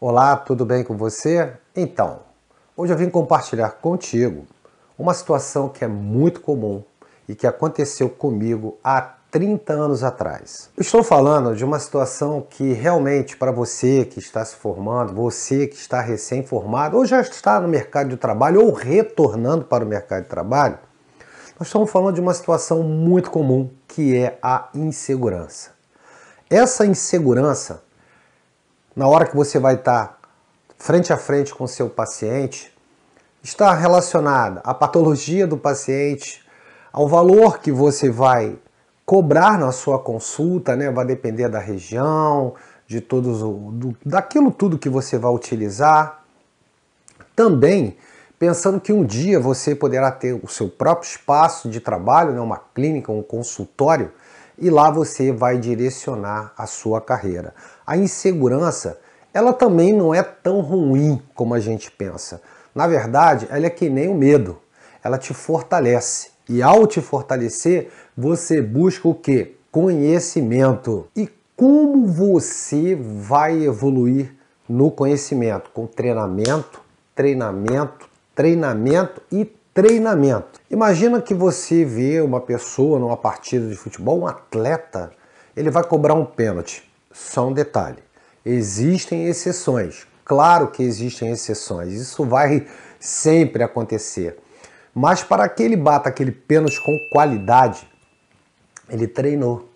Olá, tudo bem com você? Então, hoje eu vim compartilhar contigo uma situação que é muito comum e que aconteceu comigo há 30 anos atrás. estou falando de uma situação que realmente para você que está se formando, você que está recém-formado ou já está no mercado de trabalho ou retornando para o mercado de trabalho, nós estamos falando de uma situação muito comum que é a insegurança. Essa insegurança, na hora que você vai estar frente a frente com seu paciente, está relacionada à patologia do paciente, ao valor que você vai cobrar na sua consulta, né? Vai depender da região, de todos do, daquilo tudo que você vai utilizar. Também pensando que um dia você poderá ter o seu próprio espaço de trabalho, né? uma clínica, um consultório, e lá você vai direcionar a sua carreira. A insegurança, ela também não é tão ruim como a gente pensa. Na verdade, ela é que nem o medo. Ela te fortalece. E ao te fortalecer, você busca o que? Conhecimento. E como você vai evoluir no conhecimento? Com treinamento, treinamento, treinamento e treinamento. Imagina que você vê uma pessoa numa partida de futebol, um atleta, ele vai cobrar um pênalti. Só um detalhe. Existem exceções. Claro que existem exceções. Isso vai sempre acontecer. Mas para que ele bata aquele pênalti com qualidade, ele treinou.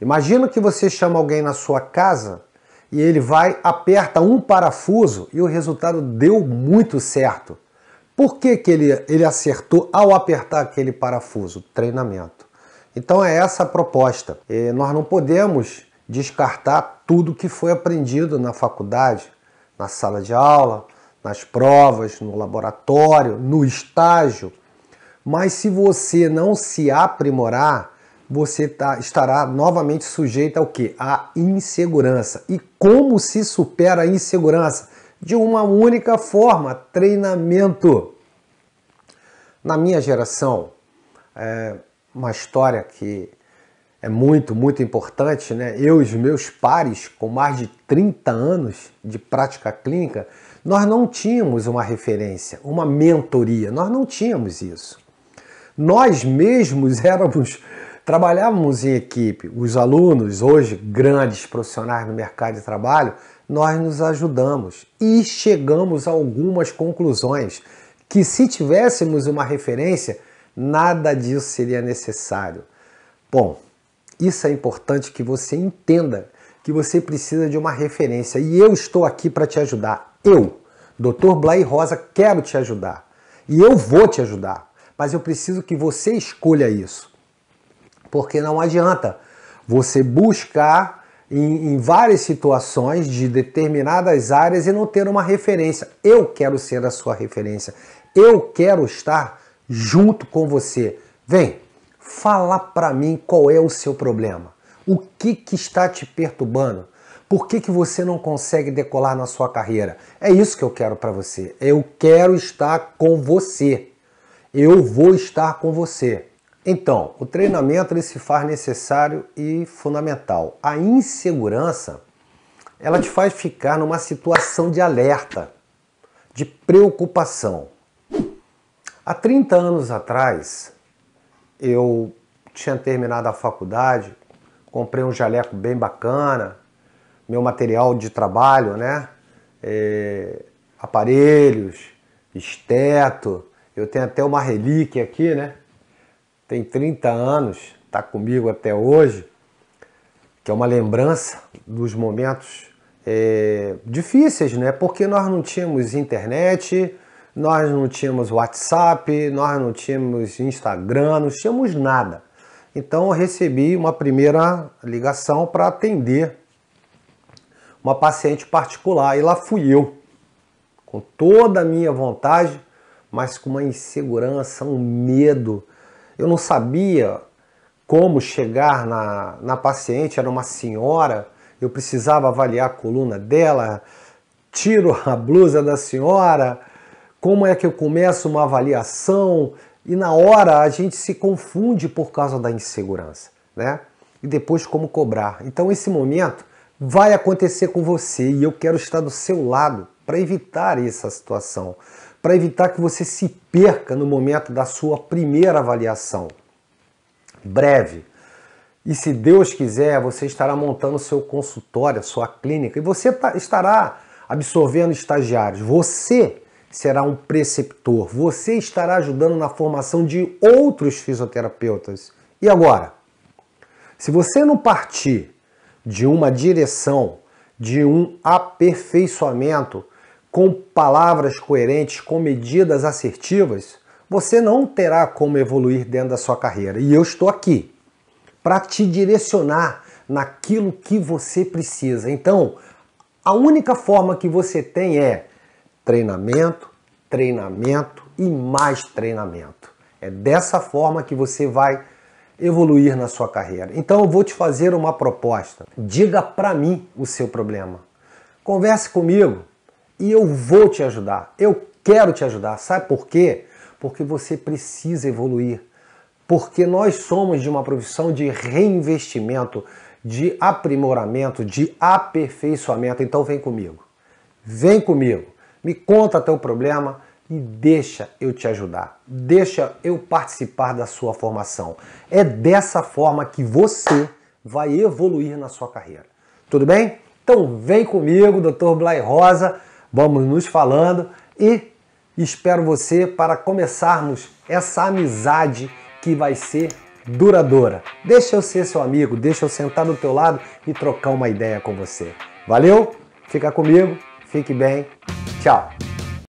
Imagina que você chama alguém na sua casa e ele vai, aperta um parafuso e o resultado deu muito certo. Por que, que ele, ele acertou ao apertar aquele parafuso? Treinamento. Então é essa a proposta. E nós não podemos descartar tudo que foi aprendido na faculdade, na sala de aula, nas provas, no laboratório, no estágio. Mas se você não se aprimorar, você tá, estará novamente sujeito ao que? A insegurança. E como se supera a insegurança? De uma única forma: treinamento. Na minha geração, é uma história que é muito, muito importante, né? Eu e os meus pares, com mais de 30 anos de prática clínica, nós não tínhamos uma referência, uma mentoria, nós não tínhamos isso. Nós mesmos éramos, trabalhávamos em equipe. Os alunos, hoje grandes profissionais no mercado de trabalho, nós nos ajudamos e chegamos a algumas conclusões que, se tivéssemos uma referência, nada disso seria necessário. Bom, isso é importante que você entenda que você precisa de uma referência e eu estou aqui para te ajudar. Eu, Dr. Blay Rosa, quero te ajudar. E eu vou te ajudar. Mas eu preciso que você escolha isso. Porque não adianta você buscar em, em várias situações de determinadas áreas e não ter uma referência. Eu quero ser a sua referência. Eu quero estar junto com você. Vem, fala para mim qual é o seu problema. O que, que está te perturbando? Por que, que você não consegue decolar na sua carreira? É isso que eu quero para você. Eu quero estar com você. Eu vou estar com você. Então, o treinamento ele se faz necessário e fundamental. A insegurança, ela te faz ficar numa situação de alerta, de preocupação. Há 30 anos atrás, eu tinha terminado a faculdade, comprei um jaleco bem bacana, meu material de trabalho, né? É, aparelhos, esteto. Eu tenho até uma relíquia aqui, né? Tem 30 anos, está comigo até hoje, que é uma lembrança dos momentos é, difíceis, né? Porque nós não tínhamos internet, nós não tínhamos WhatsApp, nós não tínhamos Instagram, não tínhamos nada. Então eu recebi uma primeira ligação para atender uma paciente particular e lá fui eu, com toda a minha vontade, mas com uma insegurança, um medo. Eu não sabia como chegar na, na paciente, era uma senhora, eu precisava avaliar a coluna dela, tiro a blusa da senhora, como é que eu começo uma avaliação? E na hora a gente se confunde por causa da insegurança, né? E depois como cobrar. Então esse momento vai acontecer com você e eu quero estar do seu lado para evitar essa situação, para evitar que você se perca no momento da sua primeira avaliação. Breve. E se Deus quiser, você estará montando seu consultório, sua clínica, e você tá, estará absorvendo estagiários. Você será um preceptor, você estará ajudando na formação de outros fisioterapeutas. E agora? Se você não partir de uma direção, de um aperfeiçoamento com palavras coerentes, com medidas assertivas, você não terá como evoluir dentro da sua carreira. E eu estou aqui para te direcionar naquilo que você precisa. Então, a única forma que você tem é treinamento, treinamento e mais treinamento. É dessa forma que você vai evoluir na sua carreira. Então eu vou te fazer uma proposta. Diga para mim o seu problema. Converse comigo e eu vou te ajudar. Eu quero te ajudar. Sabe por quê? Porque você precisa evoluir. Porque nós somos de uma profissão de reinvestimento, de aprimoramento, de aperfeiçoamento. Então vem comigo. Vem comigo. Me conta teu problema e deixa eu te ajudar, deixa eu participar da sua formação. É dessa forma que você vai evoluir na sua carreira. Tudo bem? Então vem comigo, Dr. Blay Rosa, vamos nos falando e espero você para começarmos essa amizade que vai ser duradoura. Deixa eu ser seu amigo, deixa eu sentar do teu lado e trocar uma ideia com você. Valeu? Fica comigo, fique bem. Tchau.